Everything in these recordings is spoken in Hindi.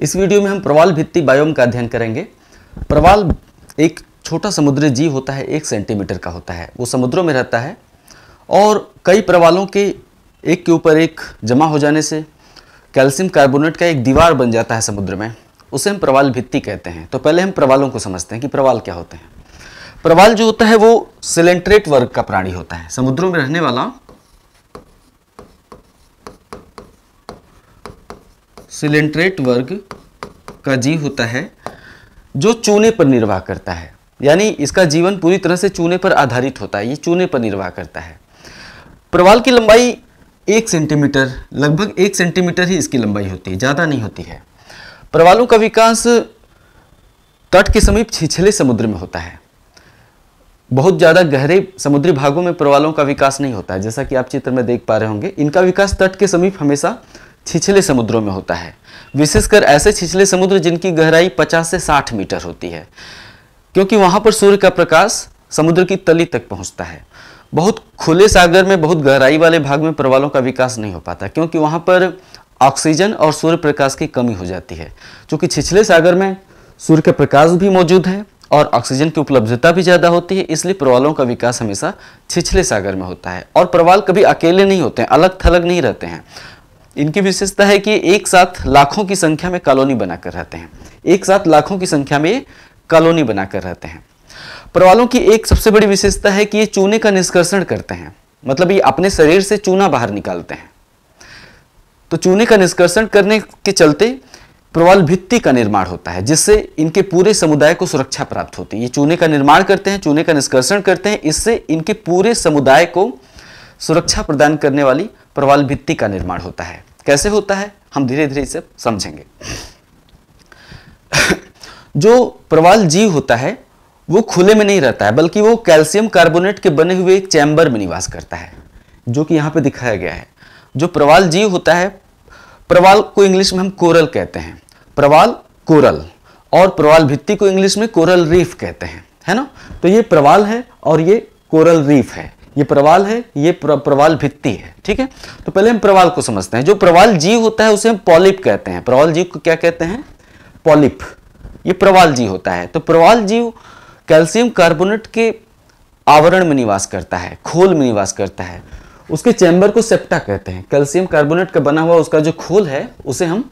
इस वीडियो में हम प्रवाल भित्ति बायोम का अध्ययन करेंगे प्रवाल एक छोटा समुद्री जीव होता है एक सेंटीमीटर का होता है वो समुद्रों में रहता है और कई प्रवालों के एक के ऊपर एक जमा हो जाने से कैल्शियम कार्बोनेट का एक दीवार बन जाता है समुद्र में उसे हम प्रवाल भित्ति कहते हैं तो पहले हम प्रवालों को समझते हैं कि प्रवाल क्या होते हैं प्रवाल जो होता है वो सिलेंट्रेट वर्ग का प्राणी होता है समुद्रों में रहने वाला सिलेंट्रेट वर्ग का जीव होता है जो चूने पर निर्वाह करता है यानी इसका जीवन पूरी तरह से चूने पर आधारित होता है ये चूने पर निर्वाह करता है प्रवाल की लंबाई एक सेंटीमीटर लगभग एक सेंटीमीटर ही इसकी लंबाई होती है ज़्यादा नहीं होती है प्रवालों का विकास तट के समीप छिछले समुद्र में होता है बहुत ज़्यादा गहरे समुद्री भागों में प्रवालों का विकास नहीं होता है जैसा कि आप चित्र में देख पा रहे होंगे इनका विकास तट के समीप हमेशा छिछले समुद्रों में होता है विशेषकर ऐसे छिछले समुद्र जिनकी गहराई 50 से 60 मीटर होती है क्योंकि वहां पर सूर्य का प्रकाश समुद्र की तली तक पहुँचता है बहुत खुले सागर में बहुत गहराई वाले भाग में प्रवालों का विकास नहीं हो पाता क्योंकि वहां पर ऑक्सीजन और सूर्य प्रकाश की कमी हो जाती है क्योंकि छिछले सागर में सूर्य का प्रकाश भी मौजूद है और ऑक्सीजन की उपलब्धता भी ज़्यादा होती है इसलिए प्रवालों का विकास हमेशा छिछले सागर में होता है और प्रवाल कभी अकेले नहीं होते हैं अलग थलग नहीं रहते हैं इनकी विशेषता है कि एक साथ लाखों की संख्या में कॉलोनी बनाकर रहते हैं एक साथ लाखों की संख्या में कॉलोनी बनाकर रहते हैं प्रवालों की एक सबसे बड़ी विशेषता है कि ये चूने का निष्कर्षण करते हैं मतलब ये अपने शरीर से चूना बाहर निकालते हैं तो चूने का निष्कर्षण करने के चलते प्रवाल भित्ति का निर्माण होता है जिससे इनके पूरे समुदाय को सुरक्षा प्राप्त होती है ये चूने का निर्माण करते हैं चूने का निष्कर्षण करते हैं इससे इनके पूरे समुदाय को सुरक्षा प्रदान करने वाली प्रवाल भित्ति का निर्माण होता है कैसे होता है हम धीरे धीरे इसे समझेंगे जो प्रवाल जीव होता है वो खुले में नहीं रहता है बल्कि वो कैल्शियम कार्बोनेट के बने हुए एक चैम्बर में निवास करता है जो कि यहाँ पे दिखाया गया है जो प्रवाल जीव होता है प्रवाल को इंग्लिश में हम कोरल कहते हैं प्रवाल कोरल और प्रवाल भित्ति को इंग्लिश में कोरल रीफ कहते हैं है ना तो ये प्रवाल है और ये कोरल रीफ है ये प्रवाल है ये प्र, प्रवाल भित्ति है ठीक है तो पहले हम प्रवाल को समझते हैं जो प्रवाल जीव होता है उसे हम पॉलिप कहते हैं प्रवाल जीव को क्या कहते हैं पॉलिप ये प्रवाल जीव होता है तो प्रवाल जीव कैल्शियम कार्बोनेट के आवरण में निवास करता है खोल में निवास करता है उसके चैम्बर को सेप्टा कहते हैं कैल्शियम कार्बोनेट का बना हुआ उसका जो खोल है उसे हम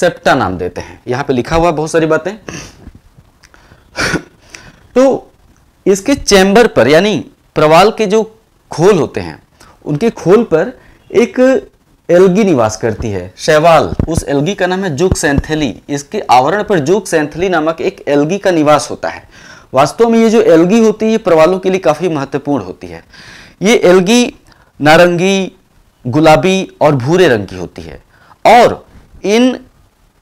सेप्टा नाम देते हैं यहां पे लिखा हुआ बहुत सारी बातें तो इसके चैम्बर पर यानी प्रवाल के जो खोल होते हैं उनके खोल पर एक एल्गी निवास करती है शैवाल उस एल्गी का नाम है जुग सेंथेली इसके आवरण पर जुग सेंथेली नामक एक एल्गी का निवास होता है वास्तव में ये जो एल्गी होती है ये प्रवालों के लिए काफ़ी महत्वपूर्ण होती है ये एल्गी नारंगी गुलाबी और भूरे रंग की होती है और इन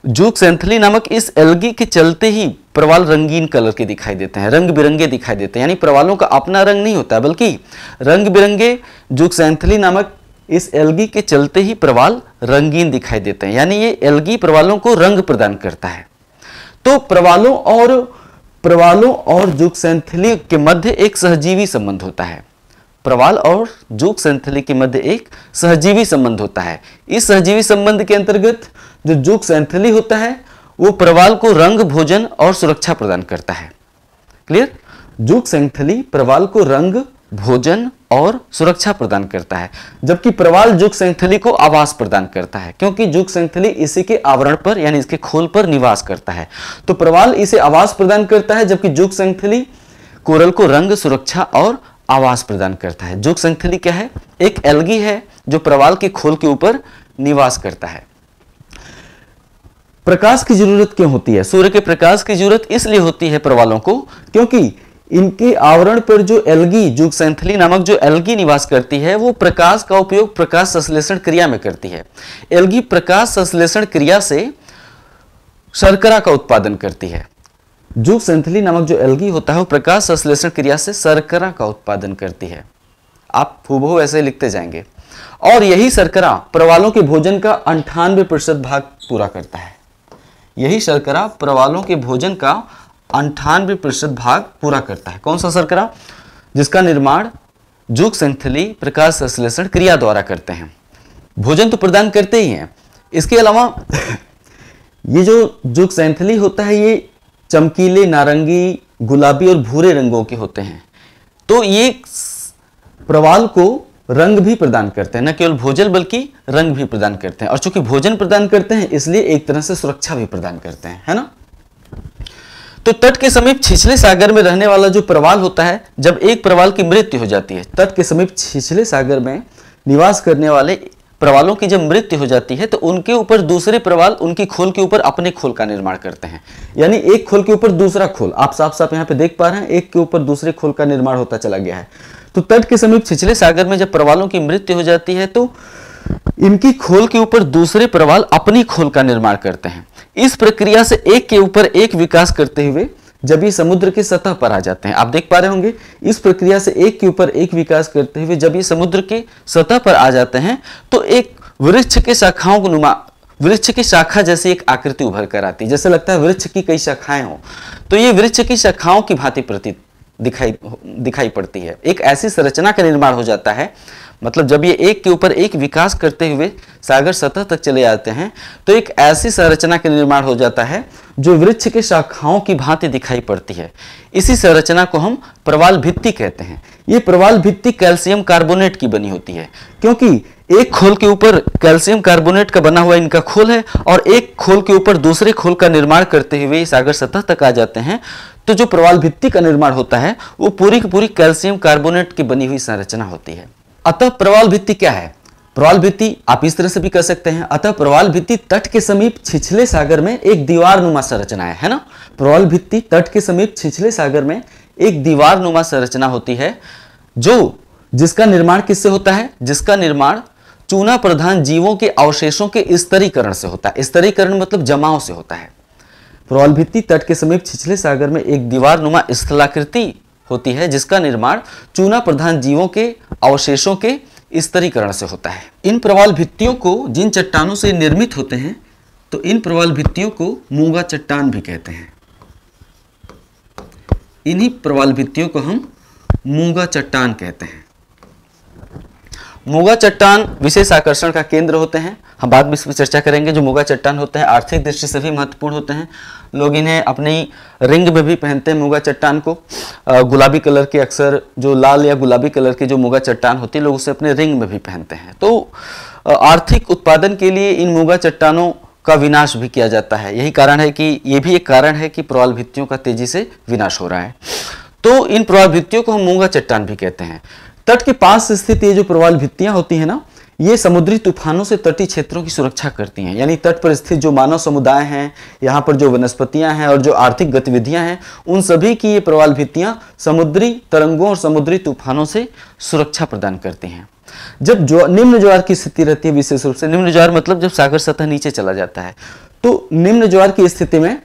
जूक सेंथली नामक इस एल्गी के चलते ही प्रवाल रंगीन कलर के दिखाई देते हैं रंग बिरंगे दिखाई देते हैं यानी प्रवालों का अपना रंग नहीं होता बल्कि रंग बिरंगे जूक सेंथली नामक इस एल्गी के चलते ही प्रवाल रंगीन दिखाई देते हैं यानी ये एल्गी प्रवालों को रंग प्रदान करता है तो प्रवालों और प्रवालों और सेंथली के मध्य एक सहजीवी संबंध होता है प्रवाल और जोग संथली के मध्य एक सहजीवी संबंध होता है इस सहजीवी संबंध के अंतर्गत जो जोग संथली होता है वो प्रवाल को रंग भोजन और सुरक्षा प्रदान करता है क्लियर जोग संथली प्रवाल को रंग भोजन और सुरक्षा प्रदान करता है जबकि प्रवाल जुग संथली को आवास प्रदान करता है क्योंकि जुग संथली इसी के आवरण पर यानी इसके खोल पर निवास करता है तो प्रवाल इसे आवास प्रदान करता है जबकि जुग संथली कोरल को रंग सुरक्षा और आवास प्रदान करता है जुग संखली क्या है एक एलगी है जो प्रवाल के खोल के ऊपर निवास करता है प्रकाश की जरूरत क्यों होती है सूर्य के प्रकाश की जरूरत इसलिए होती है प्रवालों को क्योंकि इनके आवरण पर जो एलगी जुग सेंथली नामक जो एलगी निवास करती है वो प्रकाश का उपयोग प्रकाश संश्लेषण क्रिया में करती है एलगी प्रकाश संश्लेषण क्रिया से शर्करा का उत्पादन करती है जूक सेंथली नामक जो एल्गी होता है वो प्रकाश संश्लेषण क्रिया से सरकरा का उत्पादन करती है आप फूबो ऐसे लिखते जाएंगे और यही सरकरा प्रवालों के भोजन का अंठानवे प्रतिशत भाग पूरा करता है यही सरकरा प्रवालों के भोजन का अंठानवे प्रतिशत भाग पूरा करता है कौन सा सरकरा जिसका निर्माण जुग संथली प्रकाश संश्लेषण क्रिया द्वारा करते हैं भोजन तो प्रदान करते ही हैं इसके अलावा ये जो जुग सैंथली होता है ये चमकीले नारंगी गुलाबी और भूरे रंगों के होते हैं तो ये प्रवाल को रंग भी प्रदान करते हैं न केवल भोजन बल्कि रंग भी प्रदान करते हैं और चूंकि भोजन प्रदान करते हैं इसलिए एक तरह से सुरक्षा भी प्रदान करते हैं है ना तो तट के समीप छिछले सागर में रहने वाला जो प्रवाल होता है जब एक प्रवाल की मृत्यु हो जाती है तट के समीप छिछले सागर में निवास करने वाले प्रवालों की जब मृत्यु हो जाती है तो उनके ऊपर दूसरे प्रवाल उनकी खोल के ऊपर अपने खोल का निर्माण करते हैं यानी एक खोल के ऊपर दूसरा खोल आप साफ साफ यहाँ पे देख पा रहे हैं एक के ऊपर दूसरे खोल का निर्माण होता चला गया है तो तट के समीप छिछले सागर में जब प्रवालों की मृत्यु हो जाती है तो इनकी खोल के ऊपर दूसरे प्रवाल अपनी खोल का निर्माण करते हैं इस प्रक्रिया से एक के ऊपर एक विकास करते हुए जब ये समुद्र की सतह पर आ जाते हैं आप देख पा रहे होंगे इस प्रक्रिया से एक के ऊपर एक विकास करते हुए जब ये समुद्र की सतह पर आ जाते हैं तो एक वृक्ष के शाखाओं को नुमा वृक्ष की शाखा जैसे एक आकृति उभर कर आती है जैसे लगता है वृक्ष की कई शाखाएं हो तो ये वृक्ष की शाखाओं की भांति प्रतीत दिखाई दिखाई पड़ती है एक ऐसी संरचना का निर्माण हो जाता है मतलब जब ये एक के ऊपर एक विकास करते हुए सागर सतह तक चले जाते हैं तो एक ऐसी संरचना का निर्माण हो जाता है जो वृक्ष के शाखाओं की भांति दिखाई पड़ती है इसी संरचना को हम प्रवाल भित्ति कहते हैं ये प्रवाल भित्ति कैल्शियम कार्बोनेट की बनी होती है क्योंकि एक खोल के ऊपर कैल्शियम कार्बोनेट का बना हुआ इनका खोल है और एक खोल के ऊपर दूसरे खोल का निर्माण करते हुए सागर सतह तक आ जाते हैं तो जो प्रवाल भित्ति का निर्माण होता है वो पूरी की पूरी कैल्शियम कार्बोनेट की बनी हुई संरचना होती है अतः प्रवाल भित्ति क्या है प्रवाल भित्ति आप इस तरह से भी कर सकते हैं अतः प्रवाल भित्ति तट के समीप छिछले सागर में एक दीवार नुमा संरचना है है ना प्रवाल भित्ति तट के समीप छिछले सागर में एक दीवार नुमा संरचना होती है जो जिसका निर्माण किससे होता है जिसका निर्माण चूना प्रधान जीवों के अवशेषों के स्तरीकरण से होता है स्तरीकरण मतलब जमाव से होता है प्रवाल भित्ति तट के समीप छिछले सागर में एक दीवार नुमा स्थलाकृति होती है जिसका निर्माण चूना प्रधान जीवों के अवशेषों के स्तरीकरण से होता है इन प्रवाल भित्तियों को जिन चट्टानों से निर्मित होते हैं तो इन प्रवाल भित्तियों को मूंगा चट्टान भी कहते हैं इन्हीं प्रवाल भित्तियों को हम मूंगा चट्टान कहते हैं मुगा चट्टान विशेष आकर्षण का केंद्र होते हैं हम बाद में इस चर्चा करेंगे जो मुगा चट्टान होते हैं आर्थिक दृष्टि से भी महत्वपूर्ण होते हैं लोग इन्हें अपनी रिंग में भी पहनते हैं मुगा चट्टान को गुलाबी कलर के अक्सर जो लाल या गुलाबी कलर की जो मुगा चट्टान होती है लोग उसे अपने रिंग में भी पहनते हैं तो आर्थिक उत्पादन के लिए इन मुगा चट्टानों का विनाश भी किया जाता है यही कारण है कि ये भी एक कारण है कि प्रवाल भित्तियों का तेजी से विनाश हो रहा है तो इन प्रवाल भित्तियों को हम मूंगा चट्टान भी कहते हैं तट के पास स्थित ये जो प्रवाल भित्तियां होती है ना ये समुद्री तूफानों से तटीय क्षेत्रों की सुरक्षा करती हैं यानी तट पर स्थित जो मानव समुदाय हैं यहाँ पर जो वनस्पतियाँ हैं और जो आर्थिक गतिविधियाँ हैं उन सभी की ये प्रवाल भित्तियाँ समुद्री तरंगों और समुद्री तूफानों से सुरक्षा प्रदान करती हैं जब जो निम्न ज्वार की स्थिति रहती है विशेष रूप से निम्न ज्वार मतलब जब सागर सतह नीचे चला जाता है तो निम्न ज्वार की स्थिति में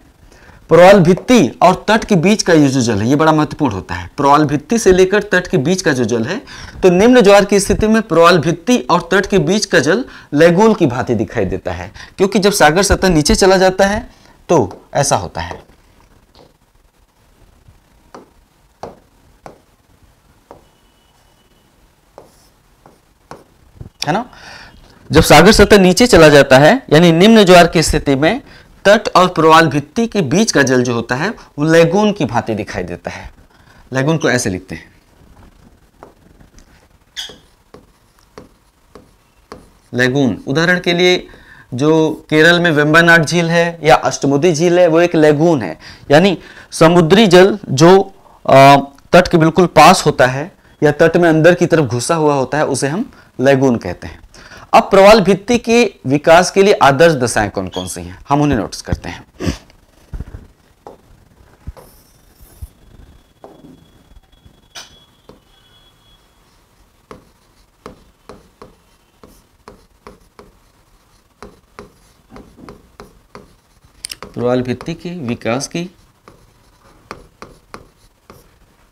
प्रवाल भित्ति और तट के बीच का ये जो जल है ये बड़ा महत्वपूर्ण होता है प्रवाल भित्ति से लेकर तट के बीच का जो जल है तो निम्न ज्वार की स्थिति में प्रवाल भित्ति और तट के बीच का जल लैगोल की भांति दिखाई देता है क्योंकि जब सागर सतह नीचे चला जाता है तो ऐसा होता है है ना जब सागर सतह नीचे चला जाता है यानी निम्न ज्वार की स्थिति में तट और प्रवाल भित्ति के बीच का जल जो होता है वो लेगून की भांति दिखाई देता है लेगून को ऐसे लिखते हैं लेगून उदाहरण के लिए जो केरल में वेम्बानाट झील है या अष्टमुदी झील है वो एक लेगून है यानी समुद्री जल जो तट के बिल्कुल पास होता है या तट में अंदर की तरफ घुसा हुआ होता है उसे हम लेगून कहते हैं अब प्रवाल भित्ति के विकास के लिए आदर्श दशाएं कौन कौन सी हैं हम उन्हें नोटिस करते हैं प्रवाल भित्ति के विकास की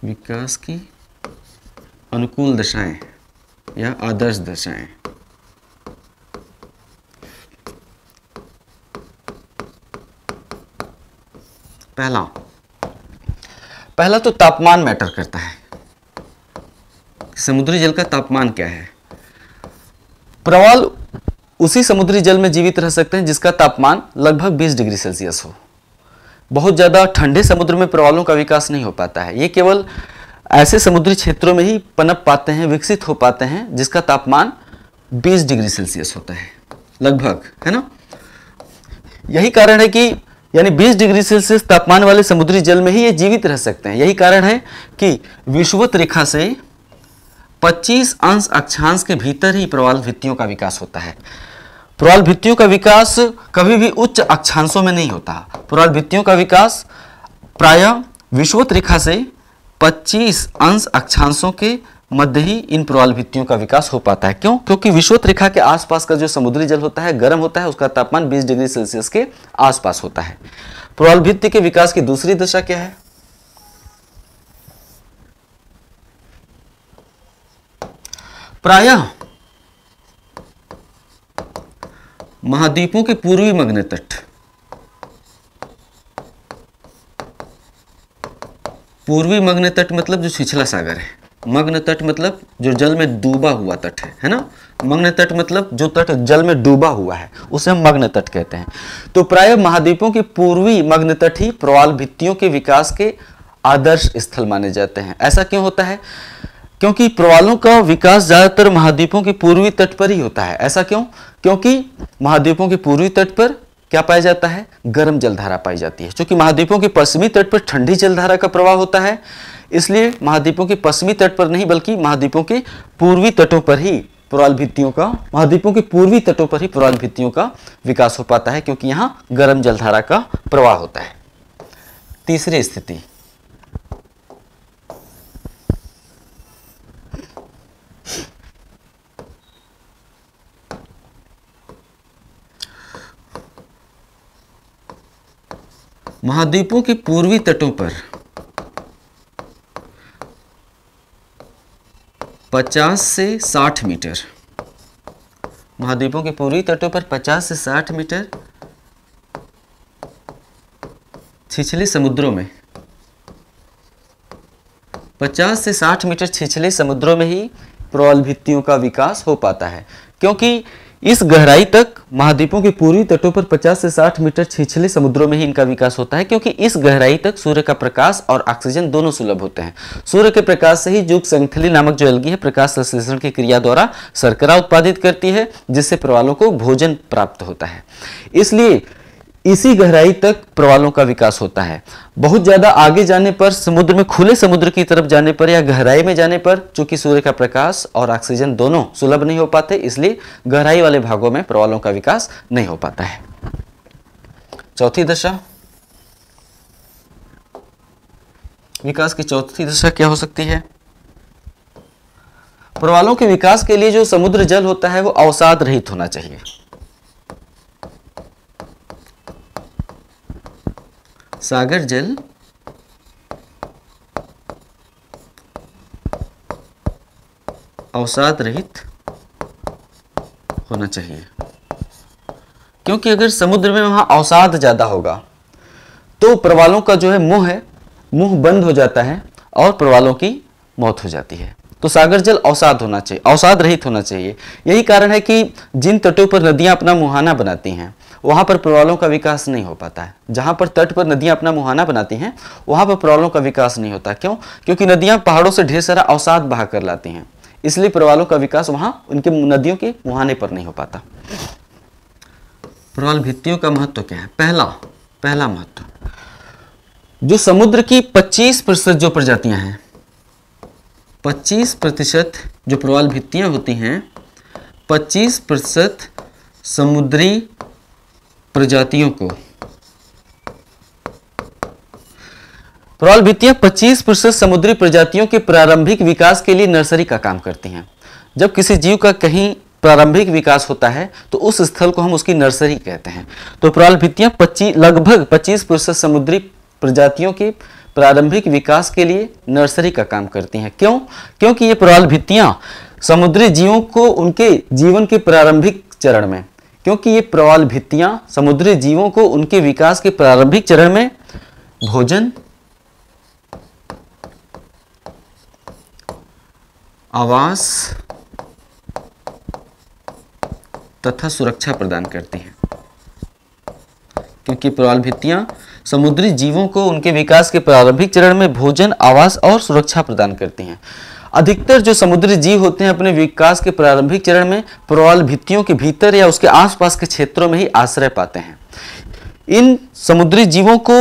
विकास की अनुकूल दशाएं या आदर्श दशाएं पहला पहला तो तापमान मैटर करता है समुद्री जल का तापमान क्या है प्रवाल उसी समुद्री जल में जीवित रह सकते हैं जिसका तापमान लगभग 20 डिग्री सेल्सियस हो बहुत ज़्यादा ठंडे समुद्र में प्रवालों का विकास नहीं हो पाता है ये केवल ऐसे समुद्री क्षेत्रों में ही पनप पाते हैं विकसित हो पाते हैं जिसका तापमान 20 डिग्री सेल्सियस होता है लगभग है ना यही कारण है कि यानी 20 डिग्री सेल्सियस तापमान वाले समुद्री जल में ही ये जीवित रह सकते हैं यही कारण है कि विषुवत रेखा से 25 अंश अक्षांश के भीतर ही प्रवाल भित्तियों का विकास होता है प्रवाल भित्तियों का विकास कभी भी उच्च अक्षांशों में नहीं होता प्रवाल भित्तियों का विकास प्राय विषुवत रेखा से 25 अंश अक्षांशों के मध्य ही इन प्रवाल भित्तियों का विकास हो पाता है क्यों क्योंकि विश्वत रेखा के आसपास का जो समुद्री जल होता है गर्म होता है उसका तापमान 20 डिग्री सेल्सियस के आसपास होता है प्रवाल भित्ति के विकास की दूसरी दशा क्या है प्रायः महाद्वीपों के पूर्वी मग्न तट पूर्वी मग्न तट मतलब जो छिछला सागर है मग्न तट मतलब जो जल में डूबा हुआ तट है है ना मग्न तट मतलब जो तट जल में डूबा हुआ है उसे हम मग्न तट कहते हैं तो प्राय महाद्वीपों के पूर्वी मग्न तट ही प्रवाल भित्तियों के विकास के आदर्श स्थल माने जाते हैं ऐसा क्यों होता है क्योंकि प्रवालों का विकास ज़्यादातर महाद्वीपों के पूर्वी तट पर ही होता है ऐसा क्यों क्योंकि महाद्वीपों के पूर्वी तट पर क्या पाया जाता है गर्म जलधारा पाई जाती है क्योंकि महाद्वीपों के पश्चिमी तट पर ठंडी जलधारा का प्रवाह होता है इसलिए महाद्वीपों के पश्चिमी तट पर नहीं बल्कि महाद्वीपों के पूर्वी तटों पर ही पुराल भित्तियों का महाद्वीपों के पूर्वी तटों पर ही पुराल भित्तियों का विकास हो पाता है क्योंकि यहाँ गर्म जलधारा का प्रवाह होता है तीसरी स्थिति महाद्वीपों के पूर्वी तटों पर 50 से 60 मीटर महाद्वीपों के पूर्वी तटों पर 50 से 60 मीटर छिछले समुद्रों में 50 से 60 मीटर छिछले समुद्रों में ही प्रौल भित्तियों का विकास हो पाता है क्योंकि इस गहराई तक महाद्वीपों के पूर्वी तटों पर 50 से 60 मीटर छिछले समुद्रों में ही इनका विकास होता है क्योंकि इस गहराई तक सूर्य का प्रकाश और ऑक्सीजन दोनों सुलभ होते हैं सूर्य के प्रकाश से ही जुग संगथली नामक जो अलगी है प्रकाश संश्लेषण की क्रिया द्वारा शर्करा उत्पादित करती है जिससे प्रवालों को भोजन प्राप्त होता है इसलिए इसी गहराई तक प्रवालों का विकास होता है बहुत ज़्यादा आगे जाने पर समुद्र में खुले समुद्र की तरफ जाने पर या गहराई में जाने पर चूंकि सूर्य का प्रकाश और ऑक्सीजन दोनों सुलभ नहीं हो पाते इसलिए गहराई वाले भागों में प्रवालों का विकास नहीं हो पाता है चौथी दशा विकास की चौथी दशा क्या हो सकती है प्रवालों के विकास के लिए जो समुद्र जल होता है वो अवसाद रहित होना चाहिए सागर जल अवसाद रहित होना चाहिए क्योंकि अगर समुद्र में वहां अवसाद ज़्यादा होगा तो प्रवालों का जो है मुंह है मुंह बंद हो जाता है और प्रवालों की मौत हो जाती है तो सागर जल अवसाद होना चाहिए अवसाद रहित होना चाहिए यही कारण है कि जिन तटों पर नदियां अपना मुहाना बनाती हैं वहाँ पर प्रवालों का विकास नहीं हो पाता है जहाँ पर तट पर नदियाँ अपना मुहाना बनाती हैं वहाँ पर प्रवालों का विकास नहीं होता क्यों क्योंकि नदियाँ पहाड़ों से ढेर सारा अवसाद बहा कर लाती हैं इसलिए प्रवालों का विकास वहाँ उनके नदियों के मुहाने पर नहीं हो पाता प्रवाल भित्तियों का महत्व क्या है पहला पहला महत्व जो समुद्र की 25 प्रतिशत जो प्रजातियां हैं 25 प्रतिशत जो प्रवाल भित्तियां होती हैं 25 प्रतिशत समुद्री प्रजातियों को प्रौल भित्तियां 25 प्रतिशत समुद्री प्रजातियों के प्रारंभिक विकास के लिए नर्सरी का काम करती हैं जब किसी जीव का कहीं प्रारंभिक विकास होता है तो उस स्थल को हम उसकी नर्सरी कहते हैं तो प्रौल भित्तियां पच्चीस लगभग 25 प्रतिशत समुद्री प्रजातियों के प्रारंभिक विकास के लिए नर्सरी का काम करती हैं क्यों क्योंकि ये प्रौल भित्तियां समुद्री जीवों को उनके जीवन के प्रारंभिक चरण में क्योंकि ये प्रवाल भित्तियां समुद्री जीवों को उनके विकास के प्रारंभिक चरण में भोजन आवास तथा सुरक्षा प्रदान करती हैं क्योंकि प्रवाल भित्तियां समुद्री जीवों को उनके विकास के प्रारंभिक चरण में भोजन आवास और सुरक्षा प्रदान करती हैं अधिकतर जो समुद्री जीव होते हैं अपने विकास के प्रारंभिक चरण में प्रवाल भित्तियों के भीतर या उसके आसपास के क्षेत्रों में ही आश्रय पाते हैं इन समुद्री जीवों को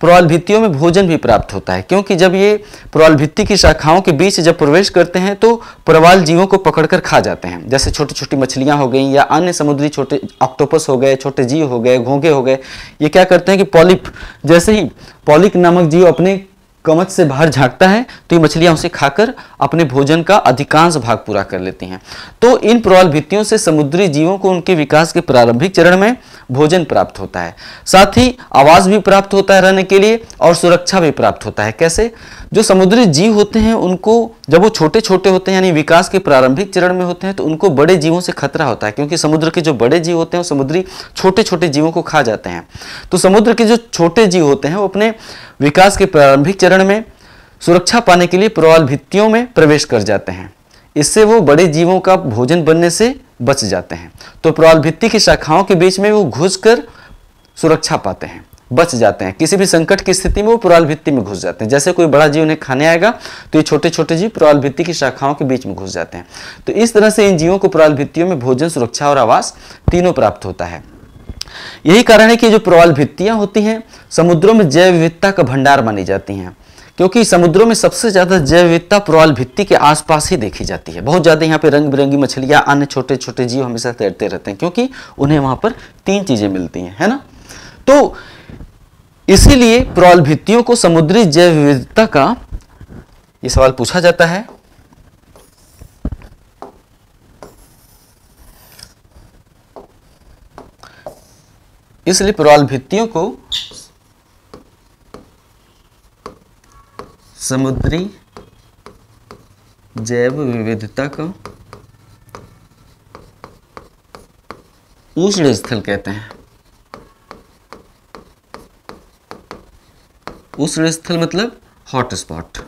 प्रवाल भित्तियों में भोजन भी प्राप्त होता है क्योंकि जब ये प्रवाल भित्ति की शाखाओं के बीच जब प्रवेश करते हैं तो प्रवाल जीवों को पकड़कर खा जाते हैं जैसे छोटी छोटी मछलियां हो गई या अन्य समुद्री छोटे ऑक्टोपस हो गए छोटे जीव हो गए घोंघे हो गए ये क्या करते हैं कि पॉलिप जैसे ही पॉलिक नामक जीव अपने कमच से बाहर झांकता है तो ये मछलियां उसे खाकर अपने भोजन का अधिकांश भाग पूरा कर लेती हैं तो इन प्रबल भित्तियों से समुद्री जीवों को उनके विकास के प्रारंभिक चरण में भोजन प्राप्त होता है साथ ही आवास भी प्राप्त होता है रहने के लिए और सुरक्षा भी प्राप्त होता है कैसे जो समुद्री जीव होते हैं उनको जब वो छोटे छोटे होते हैं यानी विकास के प्रारंभिक चरण में होते हैं तो उनको बड़े जीवों से खतरा होता है क्योंकि समुद्र के जो बड़े जीव होते हैं समुद्री छोटे छोटे जीवों को खा जाते हैं तो समुद्र के जो छोटे जीव होते हैं वो अपने विकास के प्रारंभिक चरण में सुरक्षा पाने के लिए प्रवाल भित्तियों में प्रवेश कर जाते हैं इससे वो बड़े जीवों का भोजन बनने से बच जाते हैं तो प्रवाल भित्ति की शाखाओं के बीच में वो घुस सुरक्षा पाते हैं बच जाते हैं किसी भी संकट की स्थिति में वो पुराल भित्ति में घुस जाते हैं जैसे कोई बड़ा जीव उन्हें खाने आएगा तो ये छोटे छोटे जीव पुराल भित्ति की शाखाओं के बीच में घुस जाते हैं तो इस तरह से इन जीवों को पुराल भित्तियों में भोजन सुरक्षा और आवास तीनों प्राप्त होता है यही कारण है कि जो प्रवाल भित्तियां होती हैं समुद्रों में जैव विविधता का भंडार मानी जाती हैं क्योंकि समुद्रों में सबसे ज़्यादा जैव विविधता प्रवाल भित्ति के आसपास ही देखी जाती है बहुत ज़्यादा यहाँ पे रंग बिरंगी मछलियां अन्य छोटे छोटे जीव हमेशा तैरते रहते हैं क्योंकि उन्हें वहां पर तीन चीज़ें मिलती हैं है ना तो इसीलिए प्रौल भित्तियों को समुद्री जैव विविधता का यह सवाल पूछा जाता है इसलिए प्रवाल भित्तियों को समुद्री जैव विविधता का उष्ण स्थल कहते हैं उष्ण स्थल मतलब हॉट स्पॉट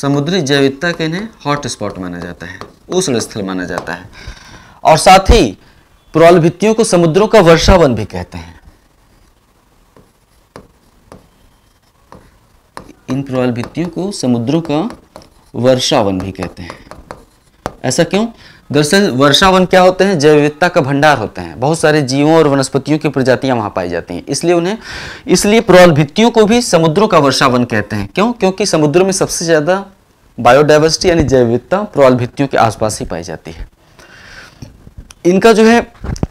समुद्री जैविकता के इन्हें हॉट स्पॉट माना जाता है उष्ण स्थल माना जाता है और साथ ही पुरालभित्तियों को समुद्रों का वर्षावन भी कहते हैं इन पुरालभित्तियों को समुद्रों का वर्षावन भी कहते हैं ऐसा क्यों दरअसल वर्षावन क्या होते हैं जैव विविधता का भंडार होते हैं बहुत सारे जीवों और वनस्पतियों की प्रजातियां वहां पाई जाती हैं इसलिए उन्हें इसलिए प्रौलभित्तियों को भी समुद्रों का वर्षावन कहते हैं क्यों क्योंकि समुद्रों में सबसे ज़्यादा बायोडाइवर्सिटी यानी जैव विविधता प्रौलभित्तियों के आसपास ही पाई जाती है इनका जो है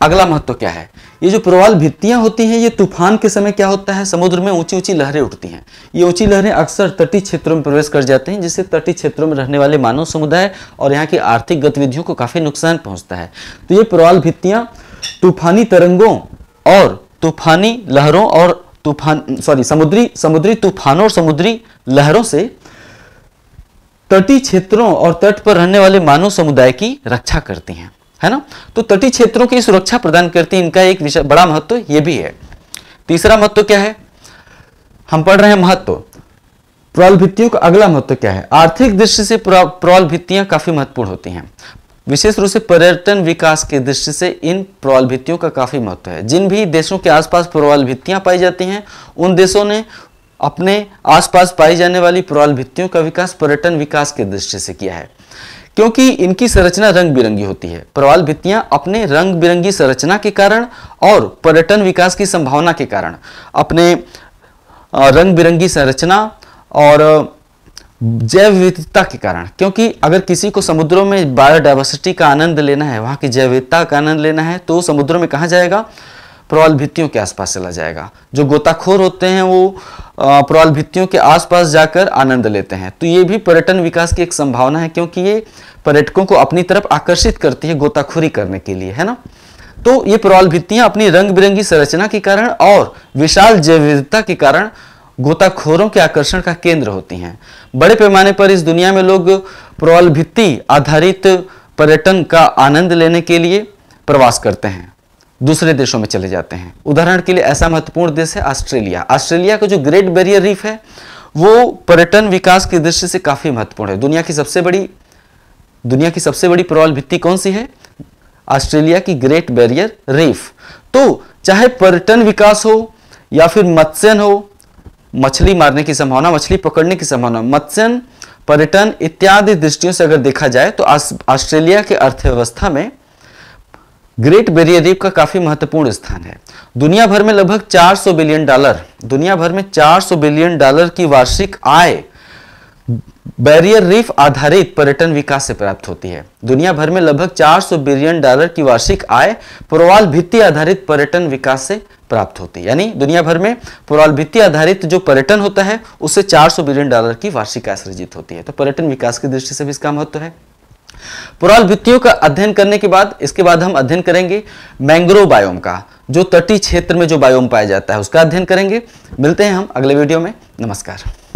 अगला महत्व क्या है ये जो प्रवाल भित्तियां होती हैं ये तूफान के समय क्या होता है समुद्र में ऊंची ऊंची लहरें उठती हैं ये ऊंची लहरें अक्सर तटीय क्षेत्रों में प्रवेश कर जाते हैं जिससे तटीय क्षेत्रों में रहने वाले मानव समुदाय और यहाँ की आर्थिक गतिविधियों को काफ़ी नुकसान पहुंचता है तो ये प्रवाल भित्तियाँ तूफानी तरंगों और तूफानी लहरों और तूफान सॉरी समुद्री समुद्री तूफानों और समुद्री लहरों से तटीय क्षेत्रों और तट पर रहने वाले मानव समुदाय की रक्षा करती हैं है ना तो तटीय क्षेत्रों की सुरक्षा प्रदान करती इनका एक बड़ा महत्व यह भी है तीसरा महत्व क्या है हम पढ़ रहे हैं महत्व प्रौल भित्तियों का अगला महत्व क्या है आर्थिक दृष्टि से प्रौल भित्तियां काफी महत्वपूर्ण होती हैं विशेष रूप से पर्यटन विकास की दृष्टि से इन प्रौल भित्तियों का काफी महत्व है जिन भी देशों के आसपास प्रौल भित्तियां पाई जाती हैं उन देशों ने अपने आसपास पाई जाने वाली प्रौल भित्तियों का विकास पर्यटन विकास की दृष्टि से किया है क्योंकि इनकी संरचना रंग बिरंगी होती है प्रवाल भित्तियां अपने रंग बिरंगी संरचना के कारण और पर्यटन विकास की संभावना के कारण अपने रंग बिरंगी संरचना और जैव विविधता के कारण क्योंकि अगर किसी को समुद्रों में बायोडाइवर्सिटी का आनंद लेना है वहां की जैव विविधता का आनंद लेना है तो समुद्रों में कहा जाएगा प्रवाल भित्तियों के आसपास चला जाएगा जो गोताखोर होते हैं वो प्रवाल भित्तियों के आसपास जाकर आनंद लेते हैं तो ये भी पर्यटन विकास की एक संभावना है क्योंकि ये पर्यटकों को अपनी तरफ आकर्षित करती है गोताखोरी करने के लिए है ना तो ये प्रवाल भित्तियां अपनी रंग बिरंगी संरचना के कारण और विशाल जैव विविधता के कारण गोताखोरों के आकर्षण का केंद्र होती हैं बड़े पैमाने पर इस दुनिया में लोग प्रवाल भित्ति आधारित पर्यटन का आनंद लेने के लिए प्रवास करते हैं दूसरे देशों में चले जाते हैं उदाहरण के लिए ऐसा महत्वपूर्ण देश है ऑस्ट्रेलिया ऑस्ट्रेलिया का जो ग्रेट बैरियर रीफ है वो पर्यटन विकास की दृष्टि से काफ़ी महत्वपूर्ण है दुनिया की सबसे बड़ी दुनिया की सबसे बड़ी प्रबल भित्ती कौन सी है ऑस्ट्रेलिया की ग्रेट बैरियर रीफ तो चाहे पर्यटन विकास हो या फिर मत्स्यन हो मछली मारने की संभावना मछली पकड़ने की संभावना मत्स्यन पर्यटन इत्यादि दृष्टियों से अगर देखा जाए तो ऑस्ट्रेलिया के अर्थव्यवस्था में ग्रेट बैरियर रीफ का काफी महत्वपूर्ण स्थान है दुनिया भर में लगभग 400 बिलियन डॉलर दुनिया भर में 400 बिलियन डॉलर की वार्षिक आय बैरियर रीफ आधारित पर्यटन विकास से प्राप्त होती है दुनिया भर में लगभग 400 बिलियन डॉलर की वार्षिक आय पुरवाल भित्ति आधारित पर्यटन विकास से प्राप्त होती है यानी दुनिया भर में पुरवाल भित्ति आधारित जो पर्यटन होता है उससे 400 बिलियन डॉलर की वार्षिक आय सृजित होती है तो पर्यटन विकास की दृष्टि से भी इसका महत्व है पुराल वित्तियों का अध्ययन करने के बाद इसके बाद हम अध्ययन करेंगे मैंग्रोव बायोम का जो तटीय क्षेत्र में जो बायोम पाया जाता है उसका अध्ययन करेंगे मिलते हैं हम अगले वीडियो में नमस्कार